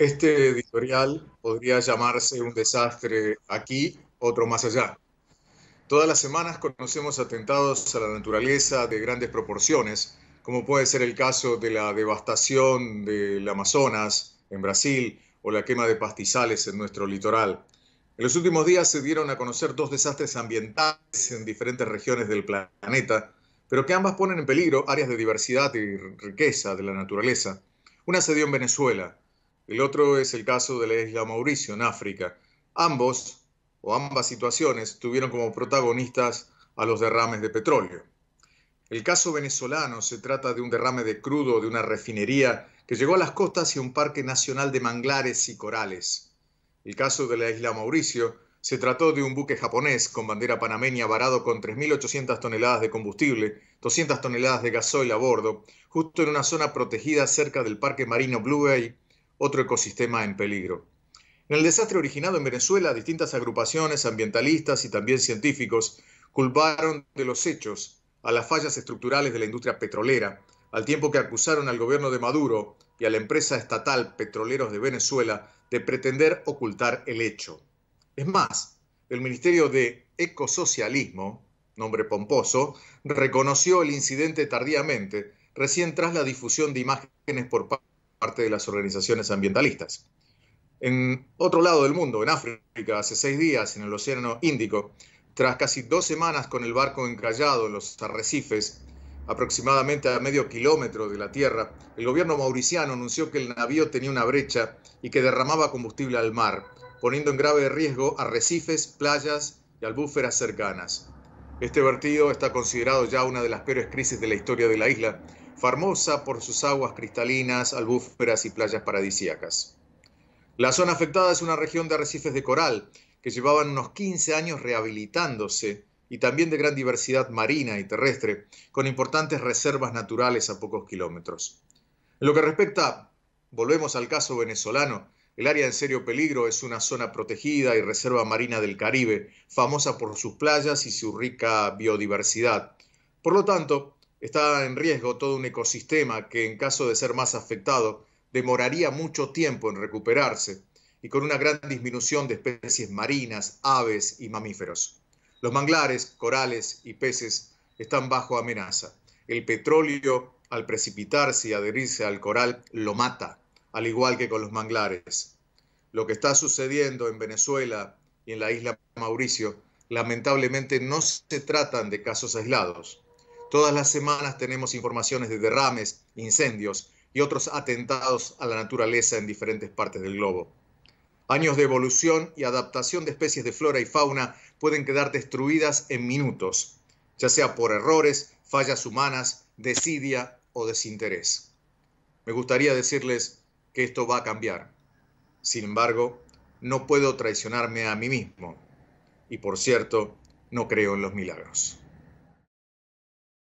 Este editorial podría llamarse un desastre aquí, otro más allá. Todas las semanas conocemos atentados a la naturaleza de grandes proporciones, como puede ser el caso de la devastación del Amazonas en Brasil o la quema de pastizales en nuestro litoral. En los últimos días se dieron a conocer dos desastres ambientales en diferentes regiones del planeta, pero que ambas ponen en peligro áreas de diversidad y riqueza de la naturaleza. Una se dio en Venezuela, el otro es el caso de la isla Mauricio, en África. Ambos, o ambas situaciones, tuvieron como protagonistas a los derrames de petróleo. El caso venezolano se trata de un derrame de crudo de una refinería que llegó a las costas y un parque nacional de manglares y corales. El caso de la isla Mauricio se trató de un buque japonés con bandera panameña varado con 3.800 toneladas de combustible, 200 toneladas de gasoil a bordo, justo en una zona protegida cerca del Parque Marino Blue Bay otro ecosistema en peligro. En el desastre originado en Venezuela, distintas agrupaciones ambientalistas y también científicos culparon de los hechos a las fallas estructurales de la industria petrolera, al tiempo que acusaron al gobierno de Maduro y a la empresa estatal Petroleros de Venezuela de pretender ocultar el hecho. Es más, el Ministerio de Ecosocialismo, nombre pomposo, reconoció el incidente tardíamente, recién tras la difusión de imágenes por parte parte de las organizaciones ambientalistas. En otro lado del mundo, en África, hace seis días, en el Océano Índico, tras casi dos semanas con el barco encallado en los arrecifes, aproximadamente a medio kilómetro de la tierra, el gobierno mauriciano anunció que el navío tenía una brecha y que derramaba combustible al mar, poniendo en grave riesgo arrecifes, playas y albúferas cercanas. Este vertido está considerado ya una de las peores crisis de la historia de la isla famosa por sus aguas cristalinas, albúferas y playas paradisíacas. La zona afectada es una región de arrecifes de coral que llevaban unos 15 años rehabilitándose y también de gran diversidad marina y terrestre, con importantes reservas naturales a pocos kilómetros. En lo que respecta, volvemos al caso venezolano, el área en serio peligro es una zona protegida y reserva marina del Caribe, famosa por sus playas y su rica biodiversidad. Por lo tanto, Está en riesgo todo un ecosistema que en caso de ser más afectado demoraría mucho tiempo en recuperarse y con una gran disminución de especies marinas, aves y mamíferos. Los manglares, corales y peces están bajo amenaza. El petróleo, al precipitarse y adherirse al coral, lo mata, al igual que con los manglares. Lo que está sucediendo en Venezuela y en la isla Mauricio, lamentablemente no se tratan de casos aislados. Todas las semanas tenemos informaciones de derrames, incendios y otros atentados a la naturaleza en diferentes partes del globo. Años de evolución y adaptación de especies de flora y fauna pueden quedar destruidas en minutos, ya sea por errores, fallas humanas, desidia o desinterés. Me gustaría decirles que esto va a cambiar. Sin embargo, no puedo traicionarme a mí mismo. Y por cierto, no creo en los milagros.